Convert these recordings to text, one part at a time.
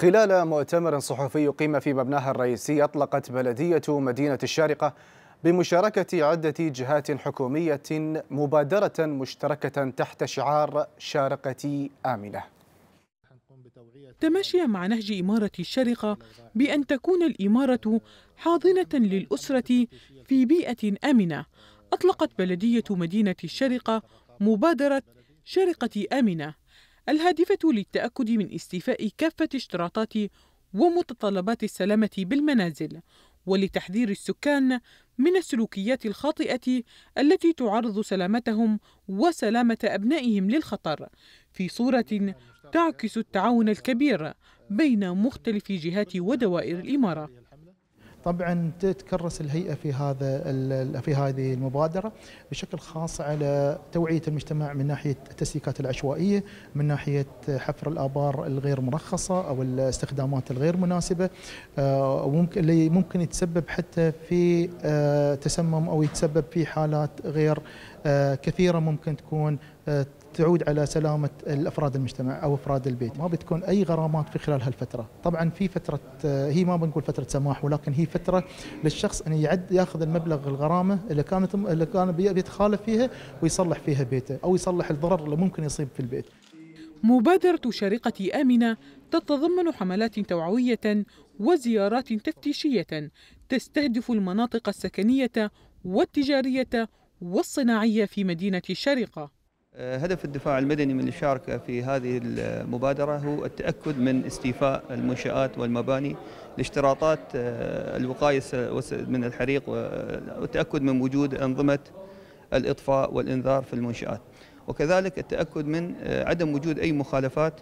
خلال مؤتمر صحفي يقيم في مبناها الرئيسي أطلقت بلدية مدينة الشارقة بمشاركة عدة جهات حكومية مبادرة مشتركة تحت شعار شارقتي آمنة تماشيا مع نهج إمارة الشارقة بأن تكون الإمارة حاضنة للأسرة في بيئة آمنة أطلقت بلدية مدينة الشارقة مبادرة شارقة آمنة الهادفة للتأكد من استيفاء كافة اشتراطات ومتطلبات السلامة بالمنازل ولتحذير السكان من السلوكيات الخاطئة التي تعرض سلامتهم وسلامة أبنائهم للخطر في صورة تعكس التعاون الكبير بين مختلف جهات ودوائر الإمارة طبعا تتكرس الهيئه في هذا في هذه المبادره بشكل خاص على توعيه المجتمع من ناحيه التسليكات العشوائيه، من ناحيه حفر الابار الغير مرخصه او الاستخدامات الغير مناسبه آه، وممكن اللي ممكن يتسبب حتى في آه، تسمم او يتسبب في حالات غير آه، كثيره ممكن تكون تعود على سلامة الأفراد المجتمع أو أفراد البيت ما بتكون أي غرامات في خلال هالفترة طبعا في فترة هي ما بنقول فترة سماح ولكن هي فتره للشخص ان يعد ياخذ المبلغ الغرامه اللي كانت اللي كان بيتخالف فيها ويصلح فيها بيته او يصلح الضرر اللي ممكن يصيب في البيت. مبادره شرقه امنه تتضمن حملات توعويه وزيارات تفتيشيه تستهدف المناطق السكنيه والتجاريه والصناعيه في مدينه الشارقه آه، هدف الدفاع المدني من المشاركة في هذه المبادرة هو التأكد من استيفاء المنشآت والمباني لاشتراطات آه، الوقاية من الحريق والتأكد آه، من وجود أنظمة الإطفاء والإنذار في المنشآت وكذلك التأكد من عدم وجود أي مخالفات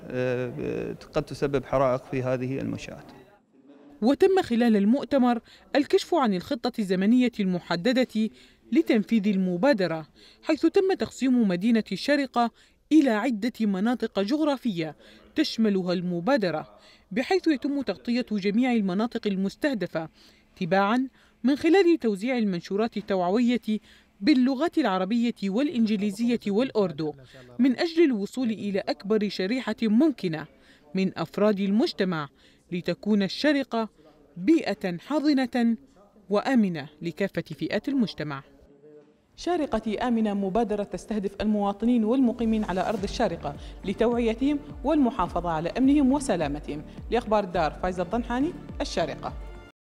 قد تسبب حرائق في هذه المنشآت وتم خلال المؤتمر الكشف عن الخطة الزمنية المحددة لتنفيذ المبادرة حيث تم تقسيم مدينة الشارقة إلى عدة مناطق جغرافية تشملها المبادرة بحيث يتم تغطية جميع المناطق المستهدفة تباعا من خلال توزيع المنشورات التوعوية باللغات العربية والإنجليزية والأردو من أجل الوصول إلى أكبر شريحة ممكنة من أفراد المجتمع لتكون الشرقة بيئة حاضنة وآمنة لكافة فئات المجتمع شارقة آمنة مبادرة تستهدف المواطنين والمقيمين على أرض الشارقة لتوعيتهم والمحافظة على أمنهم وسلامتهم لأخبار دار فايزة الضنحاني الشارقة